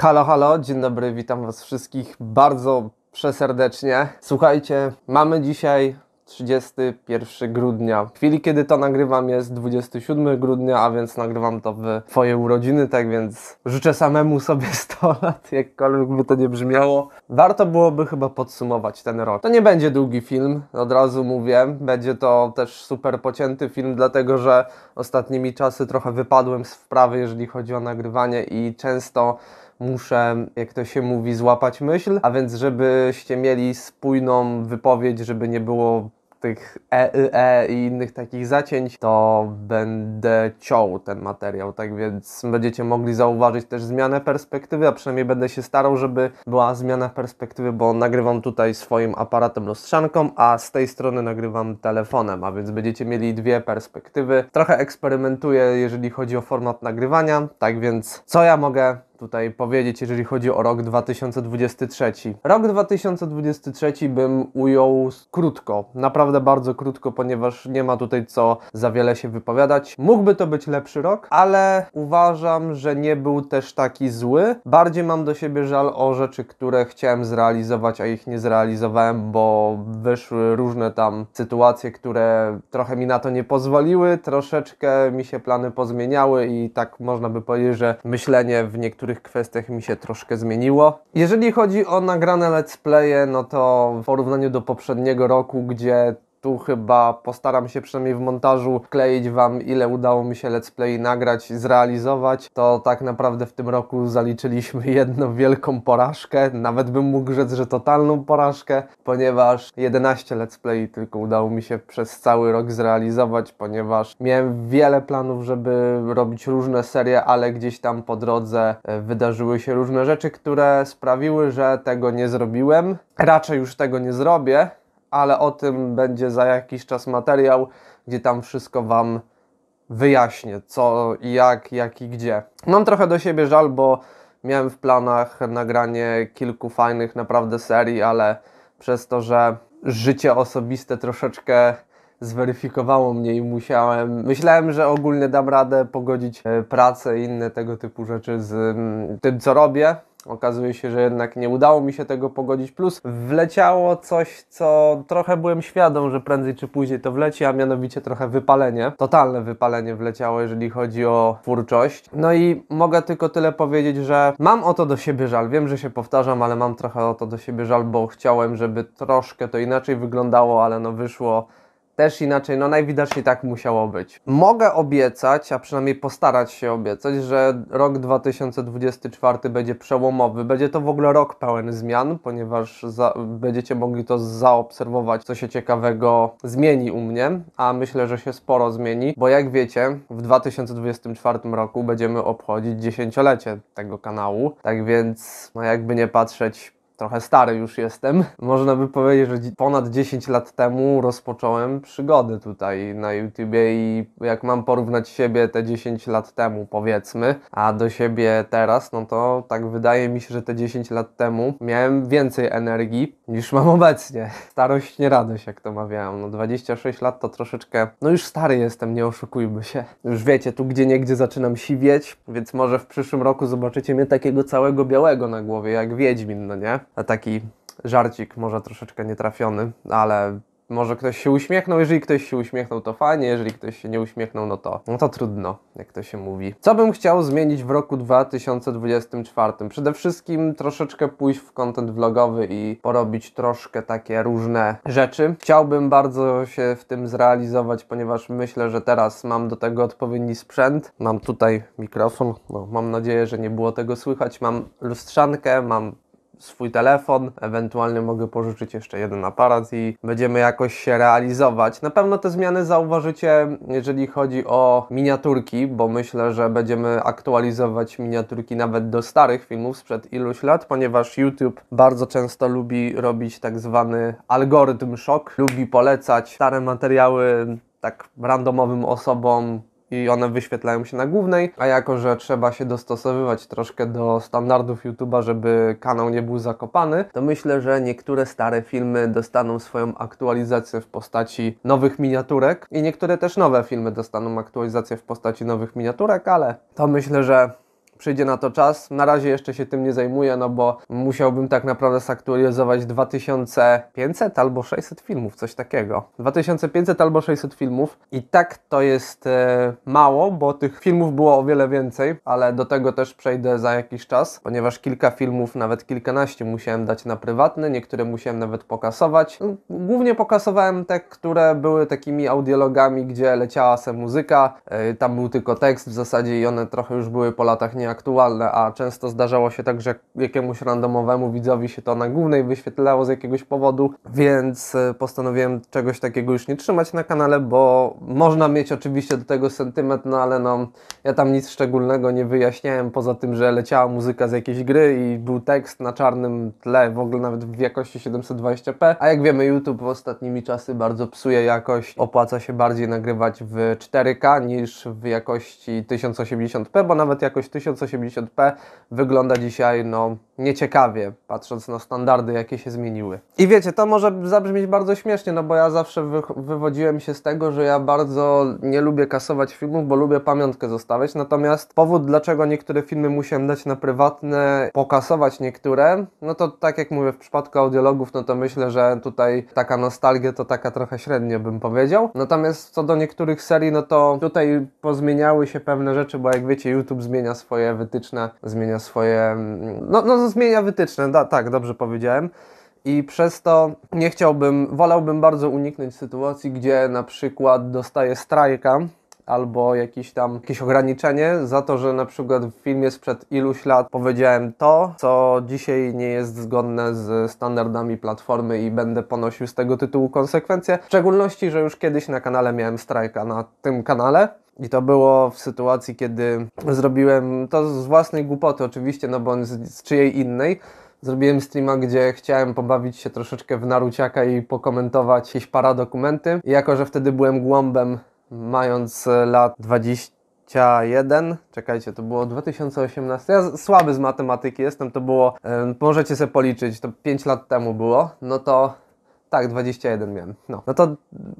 Halo, halo, dzień dobry, witam Was wszystkich bardzo przeserdecznie. Słuchajcie, mamy dzisiaj 31 grudnia. W chwili, kiedy to nagrywam, jest 27 grudnia, a więc nagrywam to w Twoje urodziny, tak więc życzę samemu sobie 100 lat, jakkolwiek by to nie brzmiało. Warto byłoby chyba podsumować ten rok. To nie będzie długi film, od razu mówię. Będzie to też super pocięty film, dlatego że ostatnimi czasy trochę wypadłem z wprawy, jeżeli chodzi o nagrywanie i często muszę, jak to się mówi, złapać myśl, a więc żebyście mieli spójną wypowiedź, żeby nie było tych e, e, e i innych takich zacięć, to będę ciął ten materiał, tak więc będziecie mogli zauważyć też zmianę perspektywy, a przynajmniej będę się starał, żeby była zmiana perspektywy, bo nagrywam tutaj swoim aparatem lustrzanką, a z tej strony nagrywam telefonem, a więc będziecie mieli dwie perspektywy. Trochę eksperymentuję, jeżeli chodzi o format nagrywania, tak więc co ja mogę tutaj powiedzieć, jeżeli chodzi o rok 2023. Rok 2023 bym ujął krótko, naprawdę bardzo krótko, ponieważ nie ma tutaj co za wiele się wypowiadać. Mógłby to być lepszy rok, ale uważam, że nie był też taki zły. Bardziej mam do siebie żal o rzeczy, które chciałem zrealizować, a ich nie zrealizowałem, bo wyszły różne tam sytuacje, które trochę mi na to nie pozwoliły, troszeczkę mi się plany pozmieniały i tak można by powiedzieć, że myślenie w niektórych niektórych kwestiach mi się troszkę zmieniło. Jeżeli chodzi o nagrane let's playe, no to w porównaniu do poprzedniego roku, gdzie tu chyba postaram się przynajmniej w montażu kleić Wam, ile udało mi się let's play nagrać, zrealizować. To tak naprawdę w tym roku zaliczyliśmy jedną wielką porażkę. Nawet bym mógł rzec, że totalną porażkę, ponieważ 11 let's play tylko udało mi się przez cały rok zrealizować, ponieważ miałem wiele planów, żeby robić różne serie, ale gdzieś tam po drodze e, wydarzyły się różne rzeczy, które sprawiły, że tego nie zrobiłem. Raczej już tego nie zrobię ale o tym będzie za jakiś czas materiał, gdzie tam wszystko Wam wyjaśnię, co i jak, jak i gdzie. Mam trochę do siebie żal, bo miałem w planach nagranie kilku fajnych naprawdę serii, ale przez to, że życie osobiste troszeczkę zweryfikowało mnie i musiałem. Myślałem, że ogólnie dam radę pogodzić e, pracę i inne tego typu rzeczy z mm, tym, co robię. Okazuje się, że jednak nie udało mi się tego pogodzić. Plus wleciało coś, co trochę byłem świadom, że prędzej czy później to wleci, a mianowicie trochę wypalenie. Totalne wypalenie wleciało, jeżeli chodzi o twórczość. No i mogę tylko tyle powiedzieć, że mam o to do siebie żal. Wiem, że się powtarzam, ale mam trochę o to do siebie żal, bo chciałem, żeby troszkę to inaczej wyglądało, ale no wyszło też inaczej, no najwidoczniej tak musiało być. Mogę obiecać, a przynajmniej postarać się obiecać, że rok 2024 będzie przełomowy. Będzie to w ogóle rok pełen zmian, ponieważ za, będziecie mogli to zaobserwować, co się ciekawego zmieni u mnie, a myślę, że się sporo zmieni, bo jak wiecie, w 2024 roku będziemy obchodzić dziesięciolecie tego kanału. Tak więc, no jakby nie patrzeć, trochę stary już jestem. Można by powiedzieć, że ponad 10 lat temu rozpocząłem przygody tutaj na YouTubie i jak mam porównać siebie te 10 lat temu, powiedzmy, a do siebie teraz, no to tak wydaje mi się, że te 10 lat temu miałem więcej energii niż mam obecnie. Starość nie radość, jak to mawiałem. No 26 lat to troszeczkę, no już stary jestem, nie oszukujmy się. Już wiecie, tu gdzie niegdzie zaczynam siwieć, więc może w przyszłym roku zobaczycie mnie takiego całego białego na głowie, jak Wiedźmin, no nie? taki żarcik, może troszeczkę nietrafiony, ale może ktoś się uśmiechnął, jeżeli ktoś się uśmiechnął, to fajnie, jeżeli ktoś się nie uśmiechnął, no to, no to trudno, jak to się mówi. Co bym chciał zmienić w roku 2024? Przede wszystkim troszeczkę pójść w content vlogowy i porobić troszkę takie różne rzeczy. Chciałbym bardzo się w tym zrealizować, ponieważ myślę, że teraz mam do tego odpowiedni sprzęt. Mam tutaj mikrofon, no, mam nadzieję, że nie było tego słychać. Mam lustrzankę, mam swój telefon, ewentualnie mogę pożyczyć jeszcze jeden aparat i będziemy jakoś się realizować. Na pewno te zmiany zauważycie, jeżeli chodzi o miniaturki, bo myślę, że będziemy aktualizować miniaturki nawet do starych filmów sprzed iluś lat, ponieważ YouTube bardzo często lubi robić tak zwany algorytm szok, lubi polecać stare materiały tak randomowym osobom, i one wyświetlają się na głównej, a jako, że trzeba się dostosowywać troszkę do standardów YouTube'a, żeby kanał nie był zakopany, to myślę, że niektóre stare filmy dostaną swoją aktualizację w postaci nowych miniaturek i niektóre też nowe filmy dostaną aktualizację w postaci nowych miniaturek, ale to myślę, że przyjdzie na to czas. Na razie jeszcze się tym nie zajmuję, no bo musiałbym tak naprawdę zaktualizować 2500 albo 600 filmów, coś takiego. 2500 albo 600 filmów i tak to jest e, mało, bo tych filmów było o wiele więcej, ale do tego też przejdę za jakiś czas, ponieważ kilka filmów, nawet kilkanaście musiałem dać na prywatny, niektóre musiałem nawet pokasować. No, głównie pokasowałem te, które były takimi audiologami, gdzie leciała se muzyka, e, tam był tylko tekst w zasadzie i one trochę już były po latach nie aktualne, a często zdarzało się tak, że jakiemuś randomowemu widzowi się to na głównej wyświetlało z jakiegoś powodu, więc e, postanowiłem czegoś takiego już nie trzymać na kanale, bo można mieć oczywiście do tego sentyment, no ale no ja tam nic szczególnego nie wyjaśniałem, poza tym, że leciała muzyka z jakiejś gry i był tekst na czarnym tle, w ogóle nawet w jakości 720p, a jak wiemy YouTube ostatnimi czasy bardzo psuje jakość, opłaca się bardziej nagrywać w 4K niż w jakości 1080p, bo nawet jakość 1080 1080p wygląda dzisiaj no nieciekawie, patrząc na standardy, jakie się zmieniły. I wiecie, to może zabrzmieć bardzo śmiesznie, no bo ja zawsze wy wywodziłem się z tego, że ja bardzo nie lubię kasować filmów, bo lubię pamiątkę zostawiać, natomiast powód, dlaczego niektóre filmy musiałem dać na prywatne, pokasować niektóre, no to tak jak mówię, w przypadku audiologów, no to myślę, że tutaj taka nostalgia to taka trochę średnio bym powiedział. Natomiast co do niektórych serii, no to tutaj pozmieniały się pewne rzeczy, bo jak wiecie, YouTube zmienia swoje swoje wytyczne, zmienia swoje. Mm, no, no zmienia wytyczne, da, tak, dobrze powiedziałem. I przez to nie chciałbym, wolałbym bardzo uniknąć sytuacji, gdzie na przykład dostaję strajka albo jakiś tam jakieś ograniczenie za to, że na przykład w filmie sprzed iluś lat powiedziałem to, co dzisiaj nie jest zgodne z standardami platformy i będę ponosił z tego tytułu konsekwencje. W szczególności, że już kiedyś na kanale miałem strajka na tym kanale. I to było w sytuacji, kiedy zrobiłem to z własnej głupoty, oczywiście, no bo z, z czyjej innej. Zrobiłem streama, gdzie chciałem pobawić się troszeczkę w naruciaka i pokomentować jakieś paradokumenty. I jako, że wtedy byłem głąbem, mając e, lat 21, czekajcie, to było 2018. Ja słaby z matematyki jestem, to było, możecie sobie policzyć, to 5 lat temu było. No to tak, 21 miałem. No. no to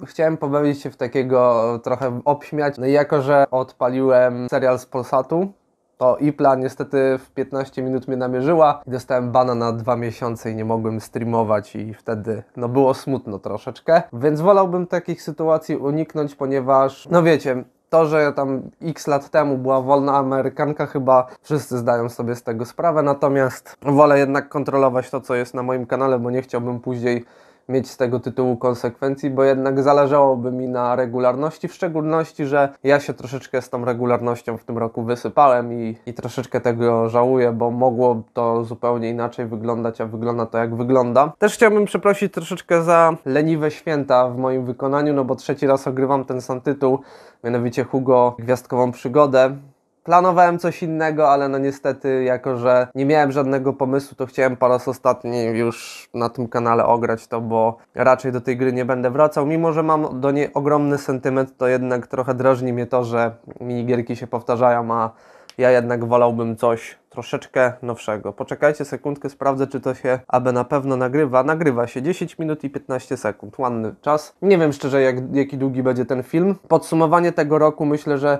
chciałem pobawić się w takiego trochę obśmiać. No i jako, że odpaliłem serial z Polsatu, to Ipla niestety w 15 minut mnie namierzyła i dostałem bana na dwa miesiące i nie mogłem streamować i wtedy no było smutno troszeczkę. Więc wolałbym takich sytuacji uniknąć, ponieważ no wiecie, to, że ja tam x lat temu była wolna Amerykanka, chyba wszyscy zdają sobie z tego sprawę, natomiast wolę jednak kontrolować to, co jest na moim kanale, bo nie chciałbym później mieć z tego tytułu konsekwencji, bo jednak zależałoby mi na regularności, w szczególności, że ja się troszeczkę z tą regularnością w tym roku wysypałem i, i troszeczkę tego żałuję, bo mogło to zupełnie inaczej wyglądać, a wygląda to jak wygląda. Też chciałbym przeprosić troszeczkę za leniwe święta w moim wykonaniu, no bo trzeci raz ogrywam ten sam tytuł, mianowicie Hugo Gwiazdkową Przygodę. Planowałem coś innego, ale no niestety, jako że nie miałem żadnego pomysłu, to chciałem po raz ostatni już na tym kanale ograć to, bo raczej do tej gry nie będę wracał. Mimo, że mam do niej ogromny sentyment, to jednak trochę drażni mnie to, że minigierki się powtarzają, a ja jednak wolałbym coś troszeczkę nowszego. Poczekajcie sekundkę, sprawdzę czy to się aby na pewno nagrywa. Nagrywa się 10 minut i 15 sekund, ładny czas. Nie wiem szczerze jak, jaki długi będzie ten film. Podsumowanie tego roku myślę, że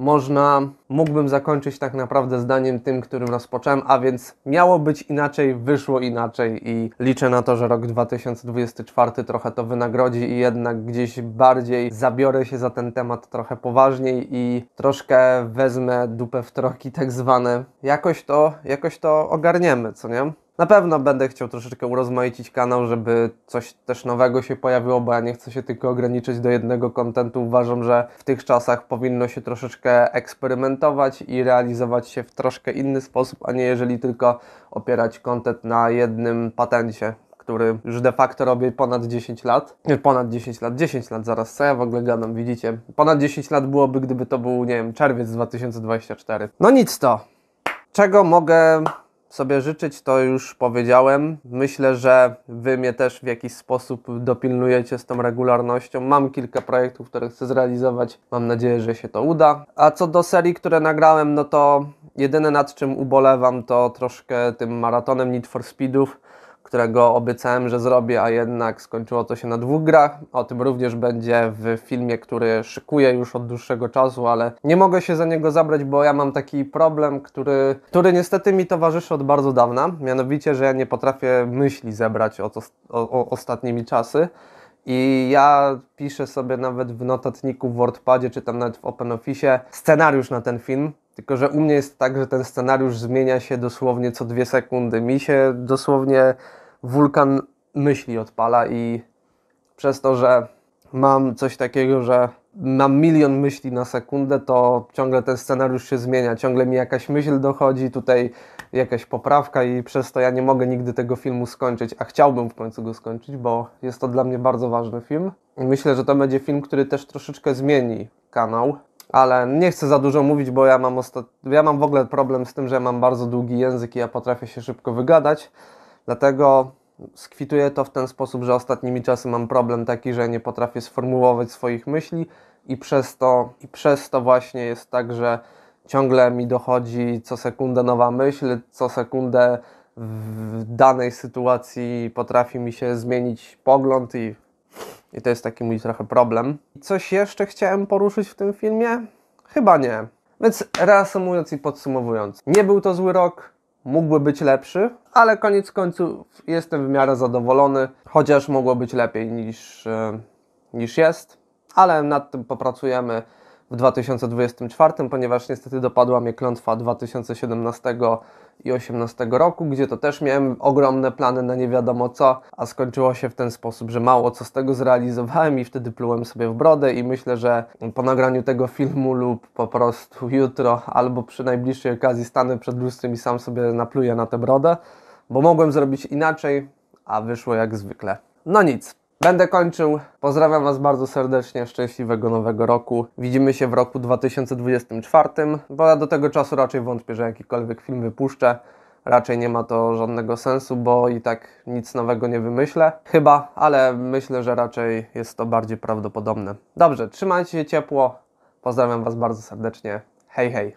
można, mógłbym zakończyć tak naprawdę zdaniem tym, którym rozpocząłem, a więc miało być inaczej, wyszło inaczej i liczę na to, że rok 2024 trochę to wynagrodzi i jednak gdzieś bardziej zabiorę się za ten temat trochę poważniej i troszkę wezmę dupę w troki tak zwane. Jakoś to, jakoś to ogarniemy, co nie? Na pewno będę chciał troszeczkę urozmaicić kanał, żeby coś też nowego się pojawiło, bo ja nie chcę się tylko ograniczyć do jednego kontentu. Uważam, że w tych czasach powinno się troszeczkę eksperymentować i realizować się w troszkę inny sposób, a nie jeżeli tylko opierać kontent na jednym patencie który już de facto robię ponad 10 lat. Ponad 10 lat, 10 lat zaraz, co ja w ogóle gadam, widzicie? Ponad 10 lat byłoby, gdyby to był, nie wiem, czerwiec 2024. No nic to. Czego mogę sobie życzyć, to już powiedziałem. Myślę, że Wy mnie też w jakiś sposób dopilnujecie z tą regularnością. Mam kilka projektów, które chcę zrealizować. Mam nadzieję, że się to uda. A co do serii, które nagrałem, no to jedyne nad czym ubolewam to troszkę tym maratonem Need for Speedów którego obiecałem, że zrobię, a jednak skończyło to się na dwóch grach. O tym również będzie w filmie, który szykuję już od dłuższego czasu, ale nie mogę się za niego zabrać, bo ja mam taki problem, który, który niestety mi towarzyszy od bardzo dawna. Mianowicie, że ja nie potrafię myśli zebrać o, to, o, o ostatnimi czasy. I ja piszę sobie nawet w notatniku w WordPadzie, czy tam nawet w OpenOffice scenariusz na ten film, tylko, że u mnie jest tak, że ten scenariusz zmienia się dosłownie co dwie sekundy. Mi się dosłownie wulkan myśli odpala i przez to, że mam coś takiego, że mam milion myśli na sekundę, to ciągle ten scenariusz się zmienia, ciągle mi jakaś myśl dochodzi, tutaj jakaś poprawka i przez to ja nie mogę nigdy tego filmu skończyć, a chciałbym w końcu go skończyć, bo jest to dla mnie bardzo ważny film. myślę, że to będzie film, który też troszeczkę zmieni kanał, ale nie chcę za dużo mówić, bo ja mam, ostat... ja mam w ogóle problem z tym, że mam bardzo długi język i ja potrafię się szybko wygadać, dlatego skwituję to w ten sposób, że ostatnimi czasy mam problem taki, że nie potrafię sformułować swoich myśli i przez to, i przez to właśnie jest tak, że ciągle mi dochodzi co sekundę nowa myśl, co sekundę w danej sytuacji potrafi mi się zmienić pogląd i i to jest taki mój trochę problem. Coś jeszcze chciałem poruszyć w tym filmie? Chyba nie. Więc reasumując i podsumowując, nie był to zły rok, mógłby być lepszy, ale koniec końców jestem w miarę zadowolony, chociaż mogło być lepiej niż, e, niż jest, ale nad tym popracujemy w 2024, ponieważ niestety dopadła mnie klątwa 2017 i 18 roku, gdzie to też miałem ogromne plany na nie wiadomo co, a skończyło się w ten sposób, że mało co z tego zrealizowałem i wtedy plułem sobie w brodę i myślę, że po nagraniu tego filmu lub po prostu jutro albo przy najbliższej okazji stanę przed lustrem i sam sobie napluję na tę brodę, bo mogłem zrobić inaczej, a wyszło jak zwykle. No nic, Będę kończył. Pozdrawiam Was bardzo serdecznie. Szczęśliwego nowego roku. Widzimy się w roku 2024, bo ja do tego czasu raczej wątpię, że jakikolwiek film wypuszczę. Raczej nie ma to żadnego sensu, bo i tak nic nowego nie wymyślę. Chyba, ale myślę, że raczej jest to bardziej prawdopodobne. Dobrze, trzymajcie się ciepło. Pozdrawiam Was bardzo serdecznie. Hej, hej.